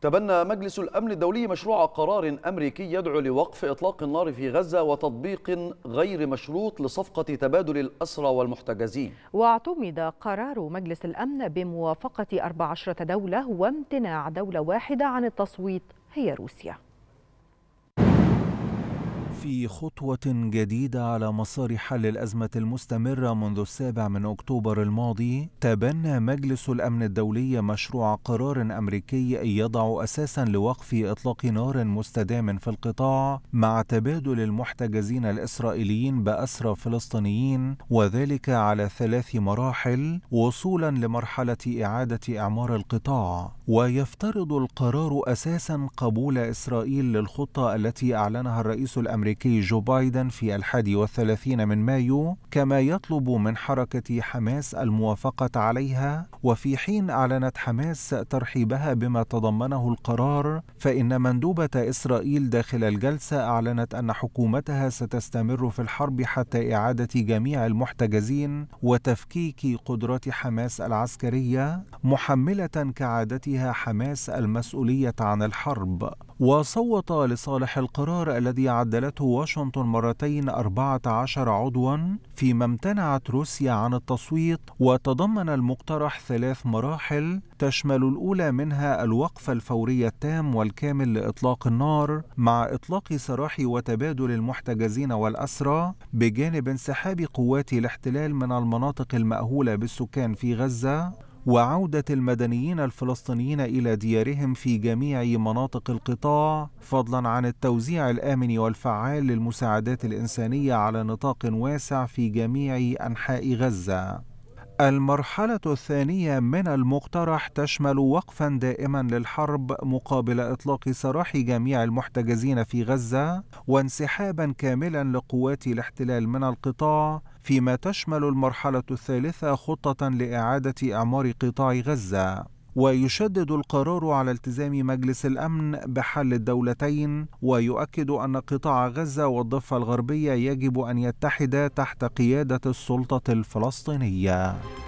تبنى مجلس الأمن الدولي مشروع قرار أمريكي يدعو لوقف إطلاق النار في غزة وتطبيق غير مشروط لصفقة تبادل الأسرى والمحتجزين واعتمد قرار مجلس الأمن بموافقة 14 دولة وامتناع دولة واحدة عن التصويت هي روسيا في خطوة جديدة على مسار حل الأزمة المستمرة منذ السابع من أكتوبر الماضي تبنى مجلس الأمن الدولي مشروع قرار أمريكي يضع أساسا لوقف إطلاق نار مستدام في القطاع مع تبادل المحتجزين الإسرائيليين بأسرى فلسطينيين وذلك على ثلاث مراحل وصولا لمرحلة إعادة إعمار القطاع ويفترض القرار أساسا قبول إسرائيل للخطة التي أعلنها الرئيس الأمريكي الأمريكي جو بايدن في الحادي والثلاثين من مايو كما يطلب من حركة حماس الموافقة عليها وفي حين أعلنت حماس ترحيبها بما تضمنه القرار فإن مندوبة إسرائيل داخل الجلسة أعلنت أن حكومتها ستستمر في الحرب حتى إعادة جميع المحتجزين وتفكيك قدرات حماس العسكرية محملة كعادتها حماس المسؤولية عن الحرب وصوت لصالح القرار الذي عدلته واشنطن مرتين 14 عضوا فيما امتنعت روسيا عن التصويت وتضمن المقترح ثلاث مراحل تشمل الأولى منها الوقف الفوري التام والكامل لإطلاق النار مع إطلاق سراح وتبادل المحتجزين والأسرى بجانب انسحاب قوات الاحتلال من المناطق المأهولة بالسكان في غزة وعودة المدنيين الفلسطينيين إلى ديارهم في جميع مناطق القطاع فضلا عن التوزيع الآمن والفعال للمساعدات الإنسانية على نطاق واسع في جميع أنحاء غزة المرحلة الثانية من المقترح تشمل وقفا دائما للحرب مقابل إطلاق سراح جميع المحتجزين في غزة وانسحابا كاملا لقوات الاحتلال من القطاع فيما تشمل المرحلة الثالثة خطة لإعادة إعمار قطاع غزة ويشدد القرار على التزام مجلس الامن بحل الدولتين ويؤكد ان قطاع غزه والضفه الغربيه يجب ان يتحدا تحت قياده السلطه الفلسطينيه